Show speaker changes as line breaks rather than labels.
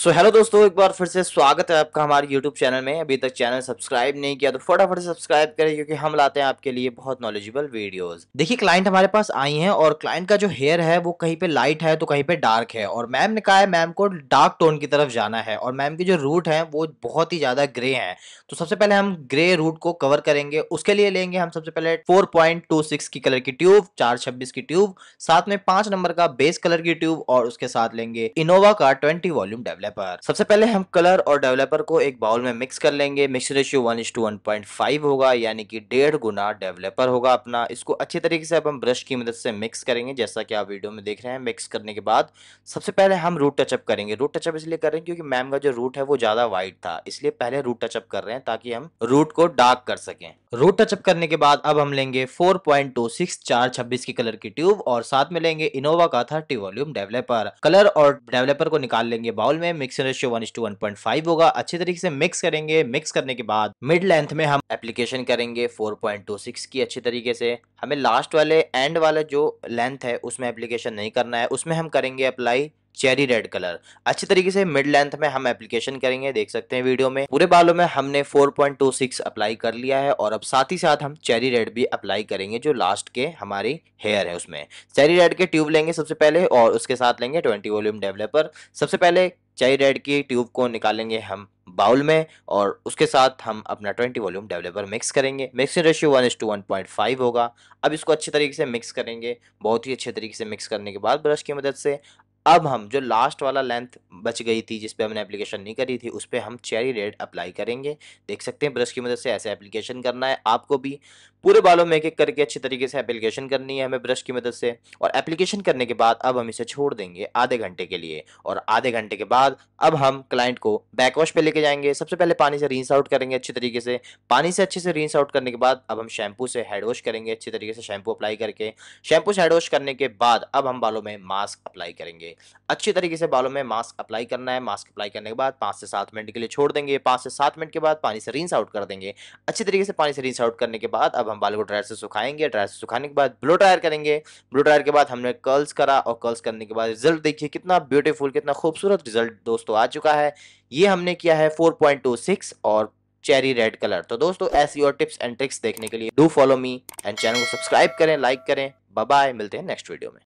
सो so, hello दोस्तों एक बार फिर से स्वागत है आपका हमारे यूट्यूब चैनल में अभी तक चैनल सब्सक्राइब नहीं किया तो फटाफट सब्सक्राइब करें क्योंकि हम लाते हैं आपके लिए बहुत नॉलेजेबल वीडियोस देखिए क्लाइंट हमारे पास आई हैं और क्लाइंट का जो हेयर है वो कहीं पे लाइट है तो कहीं पे डार्क है और मैम ने कहा है मैम को डार्क टोन की तरफ जाना है और मैम के जो रूट है वो बहुत ही ज्यादा ग्रे है तो सबसे पहले हम ग्रे रूट को कवर करेंगे उसके लिए लेंगे हम सबसे पहले फोर की कलर की ट्यूब चार की ट्यूब साथ में पांच नंबर का बेस कलर की ट्यूब और उसके साथ लेंगे इनोवा का ट्वेंटी वॉल्यूम डेवलप डेवलपर सबसे पहले हम कलर और डेवलपर को एक बाउल में मिक्स कर लेंगे mixer ratio one is to one point five होगा यानी कि डेढ़ गुना डेवलपर होगा अपना इसको अच्छे तरीके से अब हम ब्रश की मदद से मिक्स करेंगे जैसा कि आप वीडियो में देख रहे हैं मिक्स करने के बाद सबसे पहले हम रूट टचअप करेंगे रूट टचअप इसलिए कर रहे हैं क्योंकि मैम का जो रूट है वो ज़्यादा व्हाइट था इसलिए पहले रूट टचअप कर रहे हैं ताकि हम रूट को डार्क कर सकें रोड टचअप करने के बाद अब हम लेंगे 4.26426 की कलर की ट्यूब और साथ में लेंगे इनोवा का था टी वॉल्यूम डेवलपर कलर और डेवलपर को निकाल लेंगे बाउल में mixing ratio one to one point five होगा अच्छे तरीके से मिक्स करेंगे मिक्स करने के बाद मिड लेंथ में हम एप्लीकेशन करेंगे फोर पॉइंट टू सिक्स की अच्छे तरीके से हमें लास्ट वाले एंड वाला जो लेंथ है उसमें एप्लीकेशन नहीं करना है उसमें हम करेंगे अप्लाई चेरी रेड कलर अच्छी तरीके से मिड लेंथ में हम एप्लीकेशन करेंगे देख सकते हैं वीडियो में पूरे बालों में हमने 4.26 अप्लाई कर लिया है और अब साथ ही साथ हम चेरी रेड भी अप्लाई करेंगे जो लास्ट के हमारी हेयर है उसमें चेरी रेड के ट्यूब लेंगे सबसे पहले और उसके साथ लेंगे ट्वेंटी वॉल्यूम डेवलपर सबसे पहले चेरी रेड की ट्यूब को निकालेंगे हम बाउल में और उसके साथ हम अपना 20 वॉल्यूम डेवलपर मिक्स करेंगे mixing ratio one is to one point five होगा अब इसको अच्छे तरीके से मिक्स करेंगे बहुत ही अच्छे तरीके से मिक्स करने के बाद ब्रश की मदद से अब हम जो लास्ट वाला लेंथ बच गई थी जिस हमने एप्लीकेशन नहीं करी थी उस पर हम चेरी रेड अप्लाई करेंगे देख सकते हैं ब्रश की मदद से ऐसे एप्लीकेशन करना है आपको भी पूरे बालों में एक एक करके अच्छे तरीके से एप्लीकेशन करनी है हमें ब्रश की मदद से और एप्लीकेशन करने के बाद अब हम इसे छोड़ देंगे आधे घंटे के लिए और आधे घंटे के बाद अब हम क्लाइंट को बैक वॉश पे लेके जाएंगे सबसे पहले पानी से रींस आउट करेंगे अच्छे तरीके से पानी से अच्छे से रिंस आउट करने के बाद अब हम शैम्पू से हेड वॉश करेंगे अच्छे तरीके से शैम्पू अप्लाई करके शैम्पू से हेड वॉश करने के बाद अब हम बालों में मास्क अप्लाई करेंगे अच्छे तरीके से बालों में मास्क अप्लाई करना है मास्क अप्लाई करने के बाद पाँच से सात मिनट के लिए छोड़ देंगे पाँच से सात मिनट के बाद पानी से रींस आउट कर देंगे अच्छे तरीके से पानी से रिंस आउट करने के बाद अब हम बाल को ड्रायर से सुखाएंगे ड्रायर से सुखाने के बाद ब्लो ड्रायर करेंगे ब्लो ड्रायर के बाद हमने कर्ल्स करा और कर्ल्स करने के बाद रिजल्ट देखिए कितना ब्यूटीफुल कितना खूबसूरत रिजल्ट दोस्तों आ चुका है ये हमने किया है सिक्स और चेरी रेड कलर तो दोस्तों ऐसी और टिप्स एंड ट्रिक्स देखने के लिए do follow me and channel को सब्सक्राइब करें लाइक करें बाय मिलते हैं नेक्स्ट वीडियो में